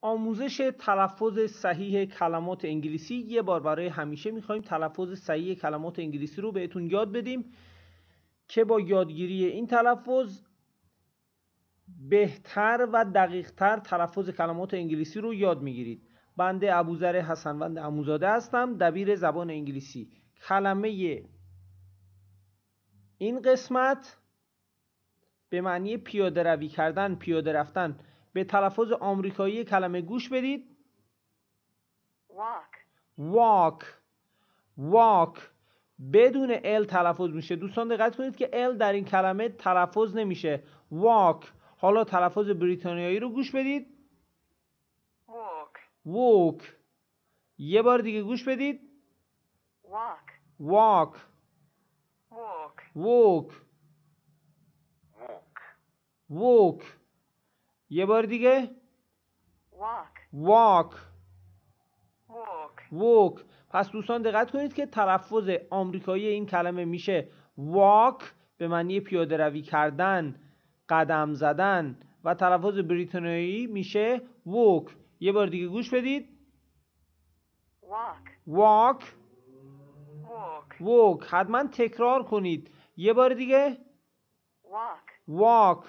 آموزش تلفظ صحیح کلمات انگلیسی یه بار برای همیشه میخوایم تلفظ صحیح کلمات انگلیسی رو بهتون یاد بدیم که با یادگیری این تلفظ بهتر و دقیقتر تلفظ کلمات انگلیسی رو یاد میگیرید بنده ابوذر حسنوند اموزاده هستم دبیر زبان انگلیسی کلمه این قسمت به معنی پیاده روی کردن پیاده رفتن به تلفظ آمریکایی کلمه گوش بدید واک واک بدون ال تلفظ میشه دوستان دقت کنید که ال در این کلمه تلفظ نمیشه واک حالا تلفظ بریتانیایی رو گوش بدید ووک یه بار دیگه گوش بدید واک ووک ووک ووک یه بار دیگه واک پس دوستان دقت کنید که تلفظ آمریکایی این کلمه میشه واک به معنی پیاده روی کردن قدم زدن و تلفظ بریتانیایی میشه ووک یه بار دیگه گوش بدید واک ووک حتما تکرار کنید یه بار دیگه واک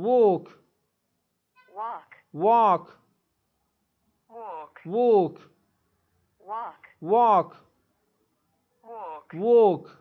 walk walk walk walk walk walk walk walk